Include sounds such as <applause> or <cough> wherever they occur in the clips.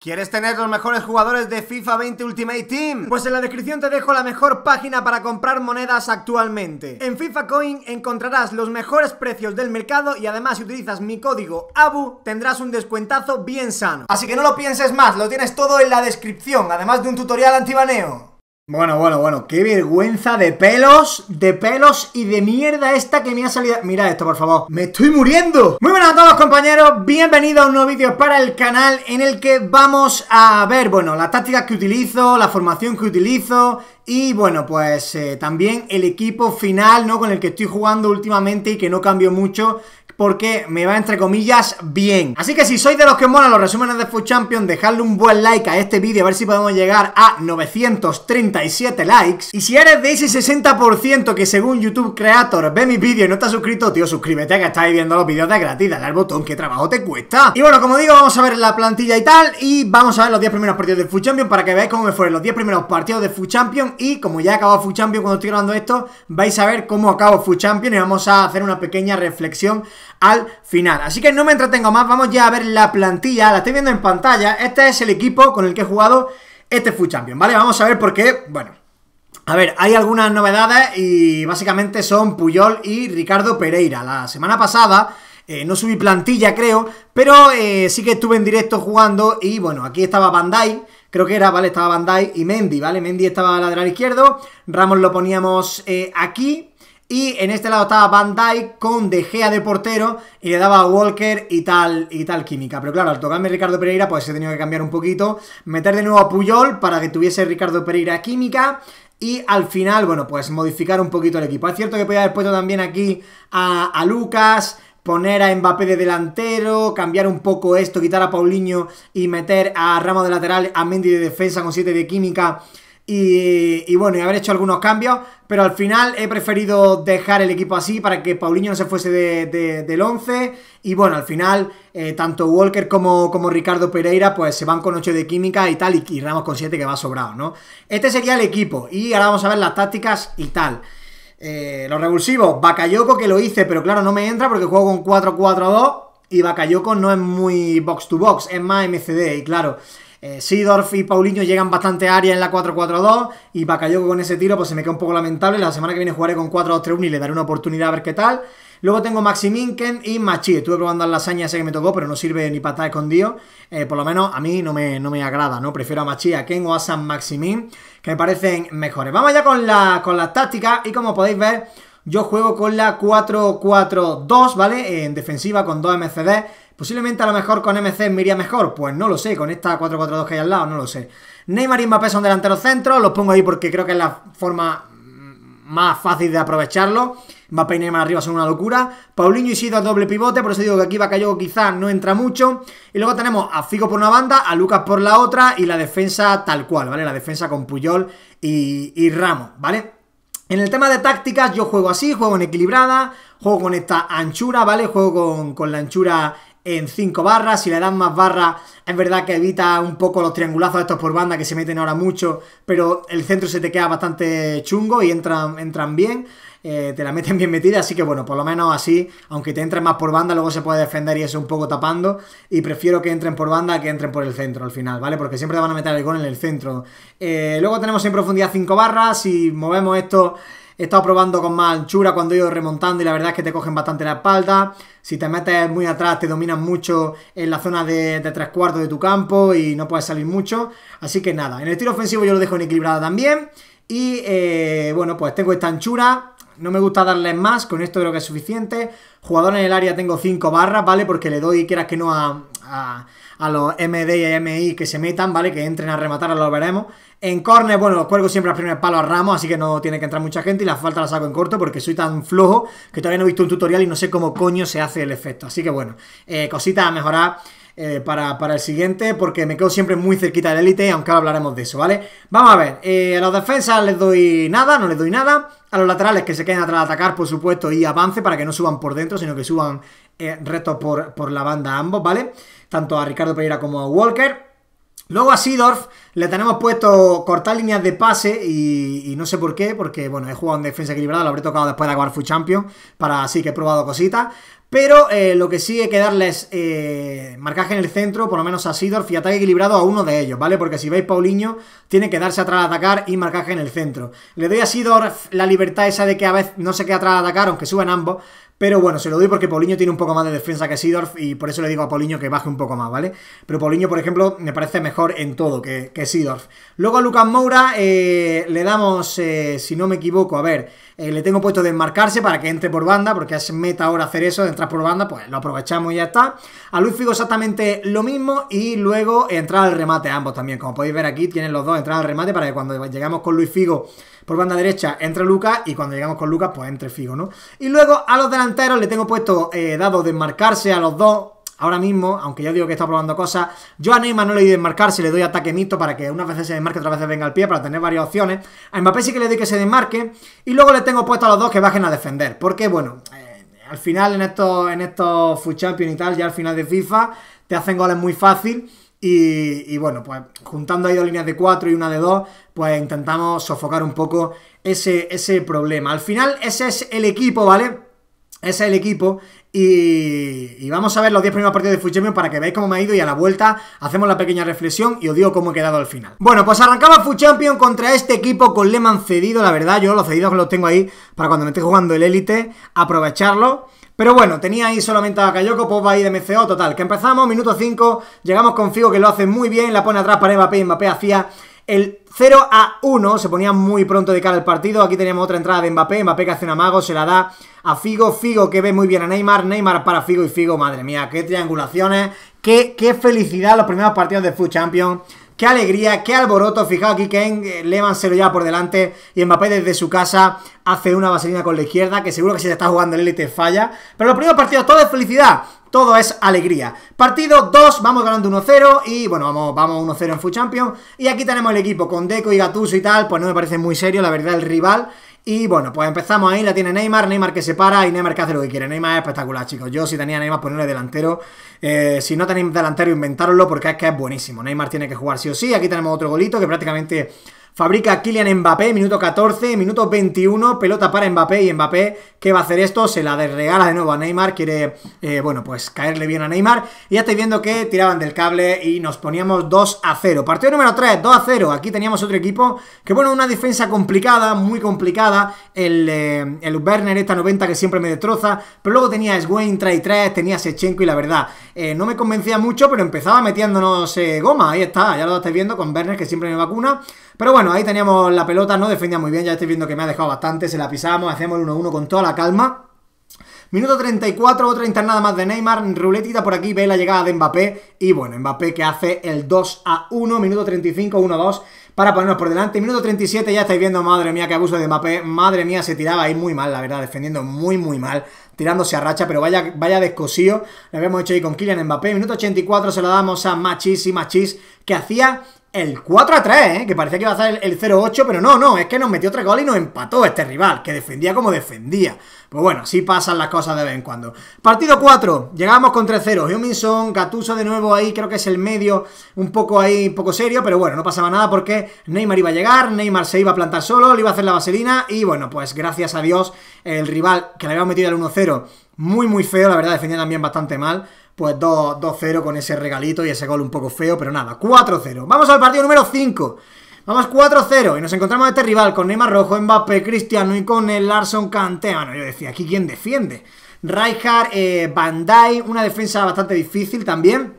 ¿Quieres tener los mejores jugadores de FIFA 20 Ultimate Team? Pues en la descripción te dejo la mejor página para comprar monedas actualmente. En FIFA Coin encontrarás los mejores precios del mercado y además si utilizas mi código ABU tendrás un descuentazo bien sano. Así que no lo pienses más, lo tienes todo en la descripción, además de un tutorial antibaneo. Bueno, bueno, bueno, qué vergüenza de pelos, de pelos y de mierda esta que me ha salido... Mira esto, por favor, ¡me estoy muriendo! Muy buenas a todos, compañeros, bienvenidos a un nuevo vídeo para el canal en el que vamos a ver, bueno, las tácticas que utilizo, la formación que utilizo y, bueno, pues eh, también el equipo final, ¿no?, con el que estoy jugando últimamente y que no cambio mucho, porque me va, entre comillas, bien. Así que si sois de los que molan los resúmenes de Food Champion, dejadle un buen like a este vídeo, a ver si podemos llegar a 937 likes. Y si eres de ese 60% que según YouTube Creator ve mis vídeos y no estás suscrito, tío, suscríbete que estáis viendo los vídeos de gratis, dale al botón, que trabajo te cuesta. Y bueno, como digo, vamos a ver la plantilla y tal, y vamos a ver los 10 primeros partidos de Food Champion para que veáis cómo me fueron los 10 primeros partidos de Food Champion y como ya he acabado Food Champion cuando estoy grabando esto, vais a ver cómo acabo Food Champion y vamos a hacer una pequeña reflexión al final. Así que no me entretengo más, vamos ya a ver la plantilla, la estoy viendo en pantalla. Este es el equipo con el que he jugado este full Champion, ¿vale? Vamos a ver por qué, bueno... A ver, hay algunas novedades y básicamente son Puyol y Ricardo Pereira. La semana pasada eh, no subí plantilla, creo, pero eh, sí que estuve en directo jugando y bueno, aquí estaba Bandai, creo que era, ¿vale? Estaba Bandai y Mendy, ¿vale? Mendy estaba lateral izquierdo, Ramos lo poníamos eh, aquí, y en este lado estaba Van con De Gea de portero y le daba a Walker y tal, y tal química. Pero claro, al tocarme Ricardo Pereira, pues he tenido que cambiar un poquito. Meter de nuevo a Puyol para que tuviese Ricardo Pereira química. Y al final, bueno, pues modificar un poquito el equipo. Es cierto que podía haber puesto también aquí a, a Lucas, poner a Mbappé de delantero, cambiar un poco esto, quitar a Paulinho y meter a Ramos de lateral, a Mendy de defensa con 7 de química y, bueno, y haber hecho algunos cambios, pero al final he preferido dejar el equipo así para que Paulinho no se fuese de, del 11. Y bueno, al final, eh, tanto Walker como, como, Ricardo Pereira, pues se van con 8 de química y tal, y, Ramos con 7 que va sobrado, ¿no? Este sería el equipo, y ahora vamos a ver las tácticas y tal. Eh, los revulsivos, Bakayoko que lo hice, pero claro, no me entra porque juego con 4-4-2 y Bakayoko no es muy box-to-box, -box, es más MCD, y claro... Eh, Sidorf y Paulinho llegan bastante área en la 4-4-2 y Bakayoko con ese tiro pues se me queda un poco lamentable. La semana que viene jugaré con 4-2-3-1 y le daré una oportunidad a ver qué tal. Luego tengo Maximinken y Machi. Estuve probando las lasaña ese que me tocó, pero no sirve ni para estar escondido. Eh, por lo menos a mí no me, no me agrada, ¿no? Prefiero a Machi, a Ken o a San Maximin, que me parecen mejores. Vamos ya con, con las tácticas y como podéis ver... Yo juego con la 4-4-2, ¿vale? En defensiva con dos MCD Posiblemente a lo mejor con MC me iría mejor, pues no lo sé, con esta 4-4-2 que hay al lado, no lo sé. Neymar y Mbappé son delanteros centros, los pongo ahí porque creo que es la forma más fácil de aprovecharlo. Mbappé y Neymar arriba son una locura. Paulinho y a doble pivote, por eso digo que aquí Bacayo quizás no entra mucho. Y luego tenemos a Figo por una banda, a Lucas por la otra y la defensa tal cual, ¿vale? La defensa con Puyol y, Ramos, ¿vale? En el tema de tácticas yo juego así, juego en equilibrada, juego con esta anchura, ¿vale? Juego con, con la anchura en 5 barras, si le dan más barras es verdad que evita un poco los triangulazos estos por banda que se meten ahora mucho, pero el centro se te queda bastante chungo y entran, entran bien. Eh, te la meten bien metida, así que bueno, por lo menos así, aunque te entren más por banda, luego se puede defender y eso un poco tapando. Y prefiero que entren por banda que entren por el centro al final, ¿vale? Porque siempre te van a meter el gol en el centro. Eh, luego tenemos en profundidad 5 barras, si movemos esto He estado probando con más anchura cuando he ido remontando y la verdad es que te cogen bastante la espalda. Si te metes muy atrás te dominan mucho en la zona de, tres cuartos de tu campo y no puedes salir mucho. Así que nada, en el estilo ofensivo yo lo dejo en equilibrado también. Y eh, bueno, pues tengo esta anchura, no me gusta darles más, con esto creo que es suficiente. Jugador en el área tengo cinco barras, ¿vale? Porque le doy, quieras que no, a, a los MD y MI que se metan, ¿vale? Que entren a rematar, lo veremos. En córner, bueno, los cuelgo siempre al primer palo a ramos, así que no tiene que entrar mucha gente y la falta la saco en corto porque soy tan flojo que todavía no he visto un tutorial y no sé cómo coño se hace el efecto. Así que bueno, eh, cosita cositas a mejorar. Eh, para, el siguiente, porque me quedo siempre muy cerquita del élite, aunque ahora hablaremos de eso, ¿vale? Vamos a ver, eh, a los defensas les doy nada, no les doy nada, a los laterales que se queden atrás a atacar, por supuesto, y avance para que no suban por dentro, sino que suban eh, por, la banda ambos, ¿vale? Tanto a Ricardo Pereira como a Walker. Luego a Sidorf le tenemos puesto cortar líneas de pase y, no sé por qué, porque bueno, he jugado en defensa equilibrada, lo habré tocado después de acabar Full Champion, para así que he probado cositas. Pero eh, lo que sí hay que darles eh, marcaje en el centro, por lo menos a Sidorf, y ataque equilibrado a uno de ellos, ¿vale? Porque si veis Paulinho, tiene que darse atrás a atacar y marcaje en el centro. Le doy a Sidorf la libertad esa de que a veces no se quede atrás a atacar, aunque suben ambos, pero bueno, se lo doy porque Poliño tiene un poco más de defensa que Sidorf y por eso le digo a Poliño que baje un poco más, ¿vale? Pero Poliño, por ejemplo, me parece mejor en todo que, que Sidorf. Luego a Lucas Moura eh, le damos, eh, si no me equivoco, a ver, eh, le tengo puesto desmarcarse para que entre por banda, porque es meta ahora hacer eso, de entrar por banda, pues lo aprovechamos y ya está. A Luis Figo exactamente lo mismo y luego entrar al remate ambos también. Como podéis ver aquí, tienen los dos entrar al remate para que cuando llegamos con Luis Figo por banda derecha entre Lucas y cuando llegamos con Lucas, pues entre Figo, ¿no? Y luego a los delanteros le tengo puesto eh, dado desmarcarse a los dos ahora mismo, aunque yo digo que está probando cosas, yo a Neymar no le doy desmarcarse, le doy ataque mixto para que unas veces se desmarque, otras veces venga al pie, para tener varias opciones. A Mbappé sí que le doy que se desmarque, y luego le tengo puesto a los dos que bajen a defender, porque bueno, eh, al final en estos, en estos Champions y tal, ya al final de FIFA, te hacen goles muy fácil, y, bueno, pues juntando ahí dos líneas de cuatro y una de dos, pues intentamos sofocar un poco ese, ese problema. Al final, ese es el equipo, ¿vale? Ese es el equipo y, vamos a ver los 10 primeros partidos de Full para que veáis cómo me ha ido y a la vuelta hacemos la pequeña reflexión y os digo cómo he quedado al final. Bueno, pues arrancaba Fuchampion Champion contra este equipo con Lehman cedido, la verdad, yo los cedidos los tengo ahí para cuando me esté jugando el élite, aprovecharlo. Pero bueno, tenía ahí solamente a Kayoko, Popa y de MCO, total, que empezamos, minuto 5, llegamos con Figo que lo hace muy bien, la pone atrás para Mbappé, Mbappé hacía el 0 a 1 se ponía muy pronto de cara al partido. Aquí teníamos otra entrada de Mbappé. Mbappé que hace una mago, se la da a Figo. Figo que ve muy bien a Neymar. Neymar para Figo y Figo, madre mía, qué triangulaciones. Qué, qué felicidad los primeros partidos de FUT Champions. Qué alegría, qué alboroto. Fijaos aquí que eh, Levan se lo por delante y Mbappé desde su casa hace una vaselina con la izquierda, que seguro que si se está jugando el élite falla. Pero los primeros partidos, todo es felicidad todo es alegría. Partido 2, vamos ganando 1-0 y bueno, vamos, vamos 1-0 en Full Champions. Y aquí tenemos el equipo con Deco y Gatuso y tal, pues no me parece muy serio, la verdad, el rival. Y bueno, pues empezamos ahí, la tiene Neymar, Neymar que se para y Neymar que hace lo que quiere. Neymar es espectacular, chicos. Yo si tenía Neymar, ponerle delantero. Eh, si no tenéis delantero, inventároslo porque es que es buenísimo. Neymar tiene que jugar sí o sí. Aquí tenemos otro golito que prácticamente Fabrica Kylian Mbappé, minuto 14, minuto 21, pelota para Mbappé y Mbappé, ¿qué va a hacer esto? Se la desregala de nuevo a Neymar, quiere, eh, bueno, pues caerle bien a Neymar. Y ya estáis viendo que tiraban del cable y nos poníamos 2 a 0. Partido número 3, 2 a 0. Aquí teníamos otro equipo que, bueno, una defensa complicada, muy complicada. El, eh, Werner, esta 90 que siempre me destroza. Pero luego tenía Swain 3, tenía Sechenko y la verdad, eh, no me convencía mucho, pero empezaba metiéndonos goma. Ahí está, ya lo estáis viendo con Werner que siempre me vacuna. Pero bueno, ahí teníamos la pelota, no defendía muy bien, ya estáis viendo que me ha dejado bastante, se la pisamos, hacemos el 1-1 con toda la calma. Minuto 34, otra internada más de Neymar, ruletita por aquí, ve la llegada de Mbappé y bueno, Mbappé que hace el 2 a 1, minuto 35, 1 2 para ponernos por delante. Minuto 37, ya estáis viendo, madre mía, qué abuso de Mbappé, madre mía, se tiraba ahí muy mal, la verdad, defendiendo muy, muy mal, tirándose a racha, pero vaya, vaya descosío, lo habíamos hecho ahí con Kylian Mbappé. Minuto 84, se lo damos a Machis y Machis que hacía el 4 a 3, ¿eh? que parecía que iba a ser el, 0-8, pero no, no, es que nos metió tres goles y nos empató este rival, que defendía como defendía. Pues bueno, así pasan las cosas de vez en cuando. Partido 4, llegábamos con 3-0. Huminson, Gatuso de nuevo ahí, creo que es el medio, un poco ahí, un poco serio, pero bueno, no pasaba nada porque Neymar iba a llegar, Neymar se iba a plantar solo, le iba a hacer la vaselina y bueno, pues gracias a Dios, el rival que le habíamos metido al 1-0, muy, muy feo, la verdad, defendía también bastante mal pues 2-0 con ese regalito y ese gol un poco feo, pero nada, 4-0. Vamos al partido número 5. Vamos 4-0 y nos encontramos a este rival con Neymar Rojo, Mbappé, Cristiano y con el Larson Kanté. Bueno, yo decía, ¿aquí quién defiende? Rijkaard, Bandai, eh, una defensa bastante difícil también.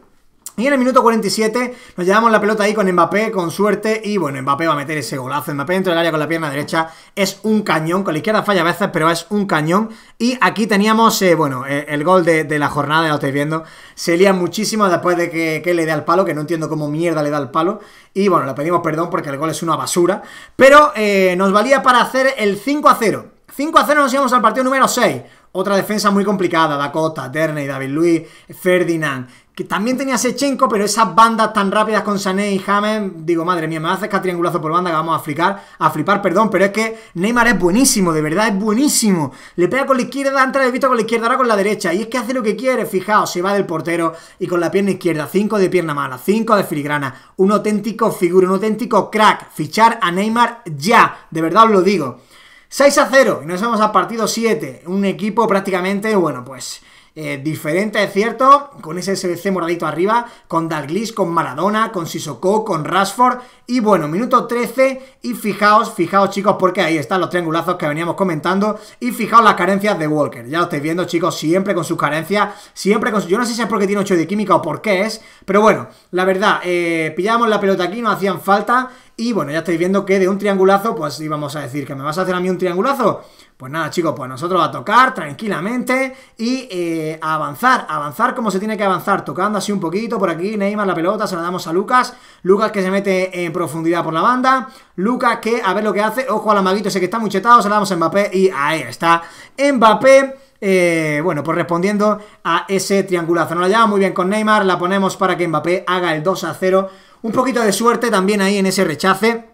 Y en el minuto 47 nos llevamos la pelota ahí con Mbappé, con suerte. Y bueno, Mbappé va a meter ese golazo. Mbappé dentro del área con la pierna derecha es un cañón. Con la izquierda falla a veces, pero es un cañón. Y aquí teníamos, eh, bueno, eh, el gol de, la jornada, ya lo estáis viendo. Se lía muchísimo después de que, le dé al palo, que no entiendo cómo mierda le da al palo. Y bueno, le pedimos perdón porque el gol es una basura. Pero eh, nos valía para hacer el 5 a 0. 5 a 0 nos íbamos al partido número 6. Otra defensa muy complicada, Dakota, Derney, David Luis, Ferdinand, que también tenía Sechenko, pero esas bandas tan rápidas con Sané y James, digo, madre mía, me haces hacer triangulazo por banda que vamos a flipar, a flipar, perdón, pero es que Neymar es buenísimo, de verdad, es buenísimo. Le pega con la izquierda, antes de visto con la izquierda, ahora con la derecha, y es que hace lo que quiere, fijaos, se va del portero y con la pierna izquierda, Cinco de pierna mala, cinco de filigrana, un auténtico figura, un auténtico crack, fichar a Neymar ya, de verdad os lo digo. 6 a 0, y nos vamos al partido 7, un equipo prácticamente, bueno, pues eh, diferente, es cierto, con ese SBC moradito arriba, con Dalglish, con Maradona, con Sissoko, con Rashford. Y bueno, minuto 13 y fijaos, fijaos chicos, porque ahí están los triangulazos que veníamos comentando y fijaos las carencias de Walker. Ya lo estáis viendo chicos, siempre con sus carencias, siempre con Yo no sé si es porque tiene 8 de química o por qué es, pero bueno, la verdad, eh, pillábamos la pelota aquí, no hacían falta y bueno, ya estáis viendo que de un triangulazo, pues íbamos a decir que me vas a hacer a mí un triangulazo. Pues nada, chicos, pues nosotros a tocar tranquilamente y eh, a avanzar, avanzar como se tiene que avanzar, tocando así un poquito por aquí, Neymar la pelota, se la damos a Lucas, Lucas que se mete en profundidad por la banda, Lucas que a ver lo que hace, ojo al amaguito ese que está muy chetado, se la damos a Mbappé y ahí está, Mbappé... Eh, bueno, pues respondiendo a ese triangulazo. Nos la lleva muy bien con Neymar, la ponemos para que Mbappé haga el 2 a 0. Un poquito de suerte también ahí en ese rechace.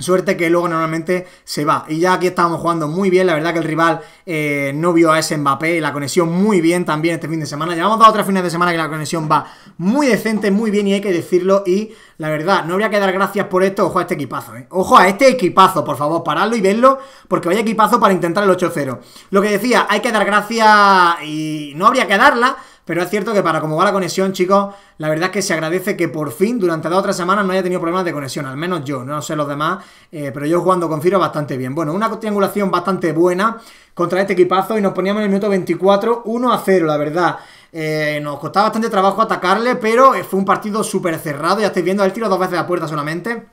Suerte que luego normalmente se va. Y ya aquí estábamos jugando muy bien. La verdad que el rival eh, no vio a ese Mbappé. La conexión muy bien también este fin de semana. Llevamos dos otra fines de semana que la conexión va muy decente, muy bien y hay que decirlo. Y la verdad, no habría que dar gracias por esto. Ojo a este equipazo, eh. Ojo a este equipazo, por favor. Paradlo y verlo porque vaya equipazo para intentar el 8-0. Lo que decía, hay que dar gracias y no habría que darla pero es cierto que para como va la conexión, chicos, la verdad es que se agradece que por fin durante la otra semana semanas no haya tenido problemas de conexión. Al menos yo, no sé los demás, eh, pero yo jugando con bastante bien. Bueno, una triangulación bastante buena contra este equipazo y nos poníamos en el minuto 24, 1 a 0, la verdad. Eh, nos costaba bastante trabajo atacarle, pero eh, fue un partido súper cerrado. Ya estáis viendo, él tiro dos veces a puerta solamente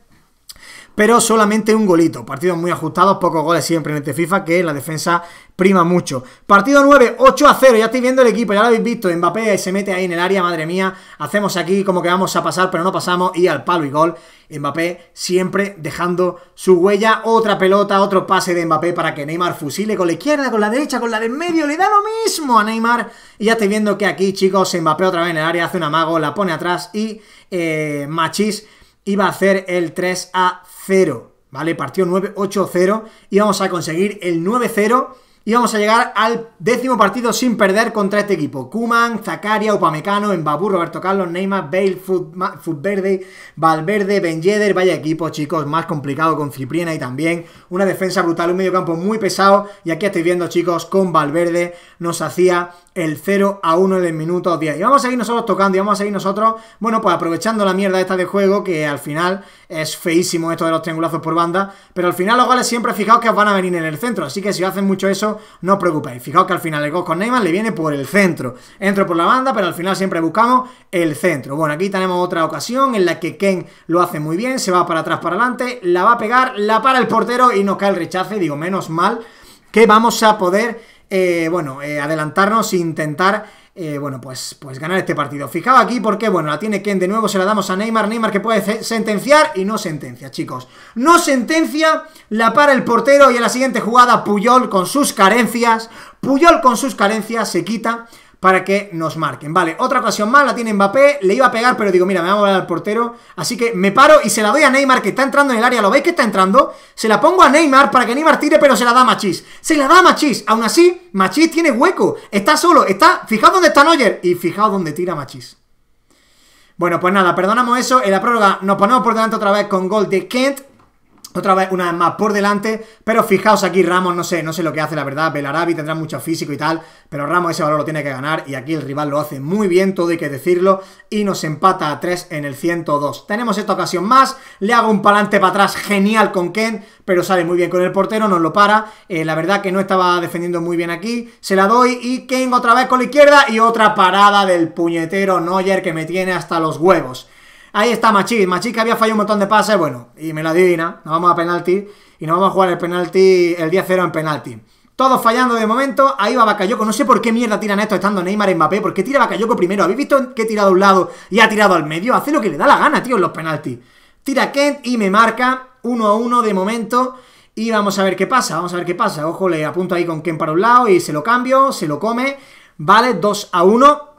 pero solamente un golito. Partidos muy ajustados, pocos goles siempre en este FIFA, que la defensa prima mucho. Partido 9, 8 a 0, ya estoy viendo el equipo, ya lo habéis visto, Mbappé se mete ahí en el área, madre mía, hacemos aquí como que vamos a pasar, pero no pasamos, y al palo y gol. Mbappé siempre dejando su huella, otra pelota, otro pase de Mbappé para que Neymar fusile con la izquierda, con la derecha, con la del medio, le da lo mismo a Neymar. Y ya estoy viendo que aquí, chicos, Mbappé otra vez en el área hace un amago, la pone atrás y eh, Machís iba a hacer el 3 a 0, ¿vale? Partió 9-8-0 y vamos a conseguir el 9-0 y vamos a llegar al décimo partido sin perder contra este equipo. Kuman, Zakaria, Upamecano, Embabú, Roberto Carlos, Neymar, Bale, Futverde, Valverde, Ben Yedder. Vaya equipo, chicos, más complicado con Cipriena y también una defensa brutal, un mediocampo muy pesado. Y aquí estoy viendo, chicos, con Valverde nos hacía el 0 a 1 en el minuto 10. Y vamos a seguir nosotros tocando y vamos a seguir nosotros, bueno, pues aprovechando la mierda esta de juego, que al final es feísimo esto de los triangulazos por banda, pero al final los goles siempre fijaos que os van a venir en el centro, así que si hacen mucho eso, no os preocupéis. Fijaos que al final el gol con Neymar le viene por el centro. Entro por la banda, pero al final siempre buscamos el centro. Bueno, aquí tenemos otra ocasión en la que Ken lo hace muy bien, se va para atrás, para adelante, la va a pegar, la para el portero y nos cae el rechace. Digo, menos mal que vamos a poder, eh, bueno, eh, adelantarnos e intentar eh, bueno, pues, pues ganar este partido. Fijaos aquí porque, bueno, la tiene quien de nuevo, se la damos a Neymar, Neymar que puede sentenciar y no sentencia, chicos. No sentencia, la para el portero y en la siguiente jugada Puyol con sus carencias, Puyol con sus carencias se quita para que nos marquen. Vale, otra ocasión más, la tiene Mbappé, le iba a pegar, pero digo, mira, me va a volar al portero, así que me paro y se la doy a Neymar, que está entrando en el área, ¿lo veis que está entrando? Se la pongo a Neymar para que Neymar tire, pero se la da a Machís, se la da a Machís, aún así, Machís tiene hueco, está solo, está, fijaos dónde está Neuer, y fijaos dónde tira Machis. Bueno, pues nada, perdonamos eso, en la prórroga nos ponemos por delante otra vez con gol de Kent, otra vez, una vez más por delante, pero fijaos aquí Ramos, no sé, no sé lo que hace la verdad, Belarabi tendrá mucho físico y tal, pero Ramos ese valor lo tiene que ganar y aquí el rival lo hace muy bien, todo hay que decirlo, y nos empata a 3 en el 102. Tenemos esta ocasión más, le hago un palante para atrás genial con Ken pero sale muy bien con el portero, nos lo para, eh, la verdad que no estaba defendiendo muy bien aquí, se la doy y Ken otra vez con la izquierda y otra parada del puñetero Neuer que me tiene hasta los huevos. Ahí está Machi. Machi que había fallado un montón de pases. Bueno, y me la adivina. Nos vamos a penalti. Y nos vamos a jugar el penalti, el 10-0 en penalti. Todos fallando de momento. Ahí va Bakayoko. No sé por qué mierda tiran esto estando Neymar en Mbappé. ¿Por qué tira Bakayoko primero? ¿Habéis visto que he tirado a un lado y ha tirado al medio? Hace lo que le da la gana, tío, en los penaltis. Tira Kent y me marca 1 a 1 de momento. Y vamos a ver qué pasa, vamos a ver qué pasa. Ojo, le apunto ahí con Kent para un lado y se lo cambio, se lo come. Vale, 2 a 1.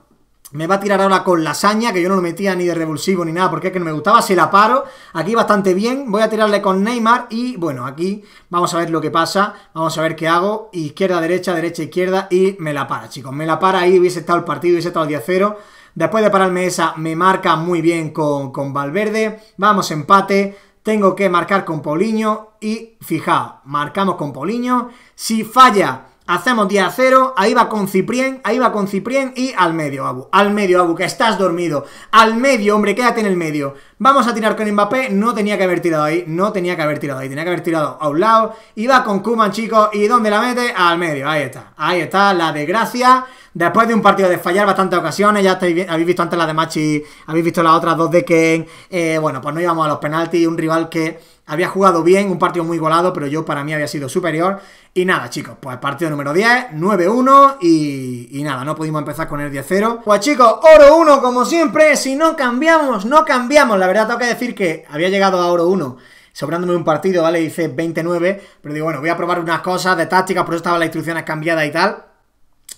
Me va a tirar ahora con lasaña, que yo no lo metía ni de revulsivo ni nada, porque es que no me gustaba. Se la paro, aquí bastante bien. Voy a tirarle con Neymar y, bueno, aquí vamos a ver lo que pasa. Vamos a ver qué hago. Izquierda, derecha, derecha, izquierda y me la para, chicos. Me la para ahí, hubiese estado el partido, hubiese estado día 0 Después de pararme esa, me marca muy bien con, con Valverde. Vamos, empate. Tengo que marcar con Poliño. y, fijaos, marcamos con Poliño. Si falla Hacemos 10 a 0, ahí va con Ciprién, ahí va con Ciprién y al medio, Abu. Al medio, Abu, que estás dormido. Al medio, hombre, quédate en el medio. Vamos a tirar con Mbappé, no tenía que haber tirado ahí, no tenía que haber tirado ahí, tenía que haber tirado a un lado. iba con Kuman, chicos, y ¿dónde la mete? Al medio, ahí está, ahí está la desgracia. Después de un partido de fallar bastantes ocasiones, ya estáis, habéis visto antes la de Machi, habéis visto las otras dos de Ken. Eh, bueno, pues no íbamos a los penaltis, un rival que había jugado bien, un partido muy golado, pero yo para mí había sido superior. Y nada, chicos, pues partido número 10, 9-1 y, nada, no pudimos empezar con el 10-0. Pues chicos, oro 1 como siempre, si no cambiamos, no cambiamos. La verdad tengo que decir que había llegado a oro 1 sobrándome un partido, ¿vale? Dice 29, pero digo, bueno, voy a probar unas cosas de tácticas, por eso estaban las instrucciones cambiadas y tal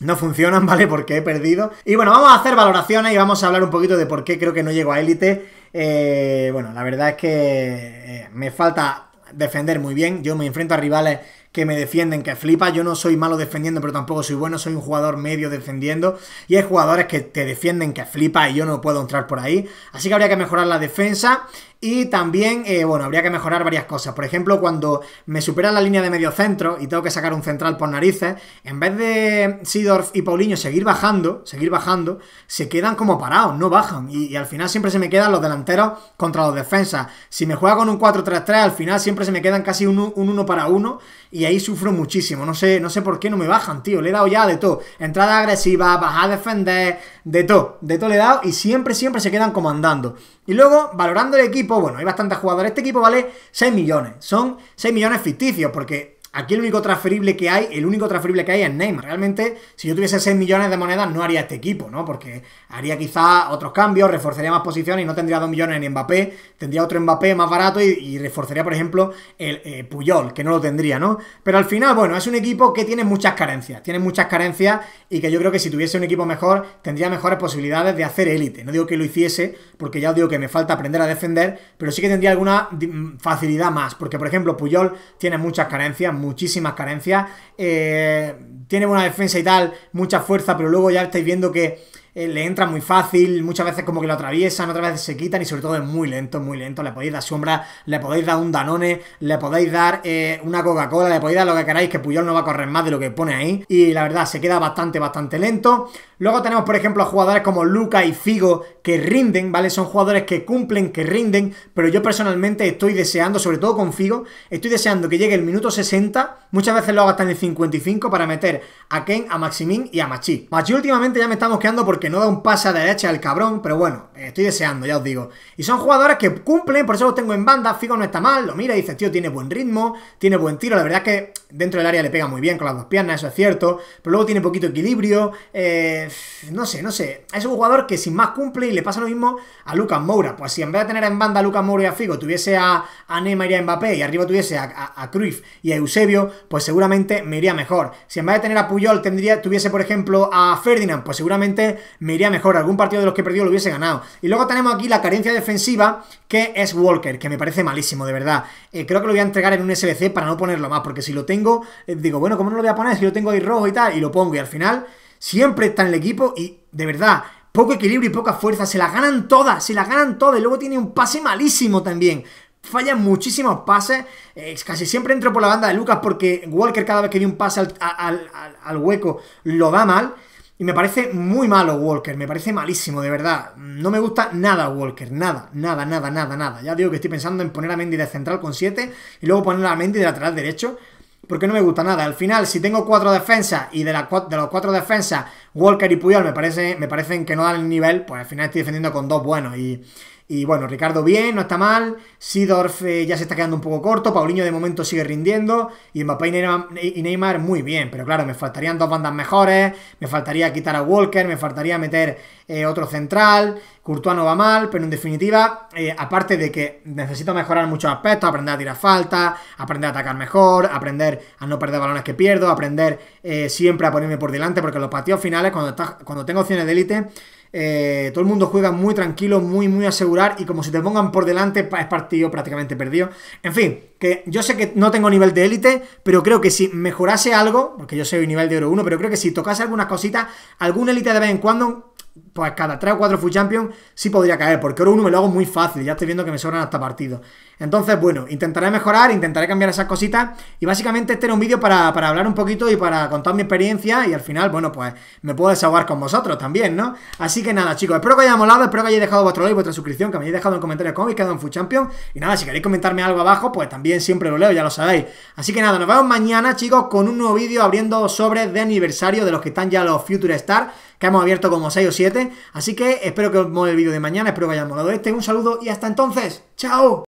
no funcionan, <laughs> ¿vale? Porque he perdido. Y bueno, vamos a hacer valoraciones y vamos a hablar un poquito de por qué creo que no llego a élite. Eh, bueno, la verdad es que eh, me falta defender muy bien. Yo me enfrento a rivales que me defienden, que flipa. Yo no soy malo defendiendo, pero tampoco soy bueno. Soy un jugador medio defendiendo. Y hay jugadores que te defienden, que flipa y yo no puedo entrar por ahí. Así que habría que mejorar la defensa. Y también, eh, bueno, habría que mejorar varias cosas. Por ejemplo, cuando me supera la línea de medio centro y tengo que sacar un central por narices, en vez de Sidorf y Paulinho seguir bajando, seguir bajando, se quedan como parados, no bajan. Y, al final siempre se me quedan los delanteros contra los defensas. Si me juega con un 4-3-3, al final siempre se me quedan casi un, 1 para 1 y ahí sufro muchísimo. No sé, no sé por qué no me bajan, tío. Le he dado ya de todo. Entrada agresiva, bajar a defender, de todo. De todo le he dado y siempre, siempre se quedan como andando. Y luego, valorando el equipo bueno, hay bastantes jugadores. Este equipo vale 6 millones. Son 6 millones ficticios porque Aquí el único transferible que hay, el único transferible que hay es Neymar. Realmente, si yo tuviese 6 millones de monedas, no haría este equipo, ¿no? Porque haría quizá otros cambios, reforzaría más posiciones y no tendría 2 millones en Mbappé, tendría otro Mbappé más barato y, reforzaría, por ejemplo, el eh, Puyol, que no lo tendría, ¿no? Pero al final, bueno, es un equipo que tiene muchas carencias, tiene muchas carencias y que yo creo que si tuviese un equipo mejor, tendría mejores posibilidades de hacer élite. No digo que lo hiciese, porque ya os digo que me falta aprender a defender, pero sí que tendría alguna facilidad más, porque, por ejemplo, Puyol tiene muchas carencias, muchísimas carencias. Eh, tiene buena defensa y tal, mucha fuerza, pero luego ya estáis viendo que eh, le entra muy fácil, muchas veces como que lo atraviesan, otras veces se quitan y sobre todo es muy lento, muy lento. Le podéis dar sombra, le podéis dar un Danone, le podéis dar eh, una Coca-Cola, le podéis dar lo que queráis, que Puyol no va a correr más de lo que pone ahí. Y la verdad, se queda bastante, bastante lento. Luego tenemos, por ejemplo, a jugadores como Luca y Figo que rinden, ¿vale? Son jugadores que cumplen, que rinden, pero yo personalmente estoy deseando, sobre todo con Figo, estoy deseando que llegue el minuto 60, muchas veces lo hago hasta en el 55 para meter a Ken, a Maximín y a Machi. Machi últimamente ya me estamos quedando por que no da un pase a derecha al cabrón, pero bueno, estoy deseando, ya os digo. Y son jugadores que cumplen, por eso los tengo en banda, Figo no está mal, lo mira y dice tío, tiene buen ritmo, tiene buen tiro, la verdad es que dentro del área le pega muy bien con las dos piernas, eso es cierto, pero luego tiene poquito equilibrio, eh, no sé, no sé, es un jugador que sin más cumple y le pasa lo mismo a Lucas Moura, pues si en vez de tener en banda a Lucas Moura y a Figo, tuviese a, Neymar y a Mbappé y arriba tuviese a, a, Cruyff y a Eusebio, pues seguramente me iría mejor. Si en vez de tener a Puyol tendría, tuviese por ejemplo a Ferdinand, pues seguramente me iría mejor. Algún partido de los que perdió lo hubiese ganado. Y luego tenemos aquí la carencia defensiva, que es Walker, que me parece malísimo, de verdad. Eh, creo que lo voy a entregar en un SBC para no ponerlo más, porque si lo tengo, eh, digo, bueno, ¿cómo no lo voy a poner? Si lo tengo ahí rojo y tal, y lo pongo. Y al final, siempre está en el equipo y, de verdad, poco equilibrio y poca fuerza. Se la ganan todas, se la ganan todas. Y luego tiene un pase malísimo también fallan muchísimos pases. Eh, casi siempre entro por la banda de Lucas porque Walker cada vez que dio un pase al, al, hueco lo da mal. Y me parece muy malo Walker, me parece malísimo, de verdad. No me gusta nada Walker, nada, nada, nada, nada, nada. Ya digo que estoy pensando en poner a Mendy de central con 7 y luego poner a Mendy de lateral derecho, porque no me gusta nada. Al final, si tengo cuatro defensas y de, las de los cuatro defensas, Walker y Puyol me, parece, me parecen que no dan el nivel, pues al final estoy defendiendo con dos buenos y, y bueno, Ricardo bien, no está mal. Sidorf eh, ya se está quedando un poco corto. Paulinho de momento sigue rindiendo. Y Mbappé y Neymar, muy bien. Pero claro, me faltarían dos bandas mejores. Me faltaría quitar a Walker. Me faltaría meter eh, otro central. Courtois no va mal. Pero en definitiva, eh, aparte de que necesito mejorar muchos aspectos. Aprender a tirar falta. Aprender a atacar mejor. Aprender a no perder balones que pierdo. Aprender siempre a ponerme por delante. Porque los partidos finales, cuando, cuando tengo opciones de élite eh, todo el mundo juega muy tranquilo, muy, muy asegurar. Y como si te pongan por delante, es partido prácticamente perdido. En fin, que yo sé que no tengo nivel de élite, pero creo que si mejorase algo, porque yo soy nivel de oro 1, pero creo que si tocase algunas cositas, algún élite de vez en cuando pues cada 3 o 4 Full champion, sí podría caer, porque oro 1 me lo hago muy fácil, ya estoy viendo que me sobran hasta partido, Entonces, bueno, intentaré mejorar, intentaré cambiar esas cositas y básicamente este era un vídeo para, hablar un poquito y para contar mi experiencia y al final, bueno, pues me puedo desahogar con vosotros también, ¿no? Así que nada, chicos, espero que os haya molado, espero que hayáis dejado vuestro like, vuestra suscripción, que me hayáis dejado en comentarios cómo habéis quedado en Full champion y nada, si queréis comentarme algo abajo, pues también siempre lo leo, ya lo sabéis. Así que nada, nos vemos mañana, chicos, con un nuevo vídeo abriendo sobres de aniversario de los que están ya los Future Star, que hemos abierto como 6 o 7 Así que espero que os mueve el vídeo de mañana, espero que os haya molado este. Un saludo y hasta entonces. ¡Chao!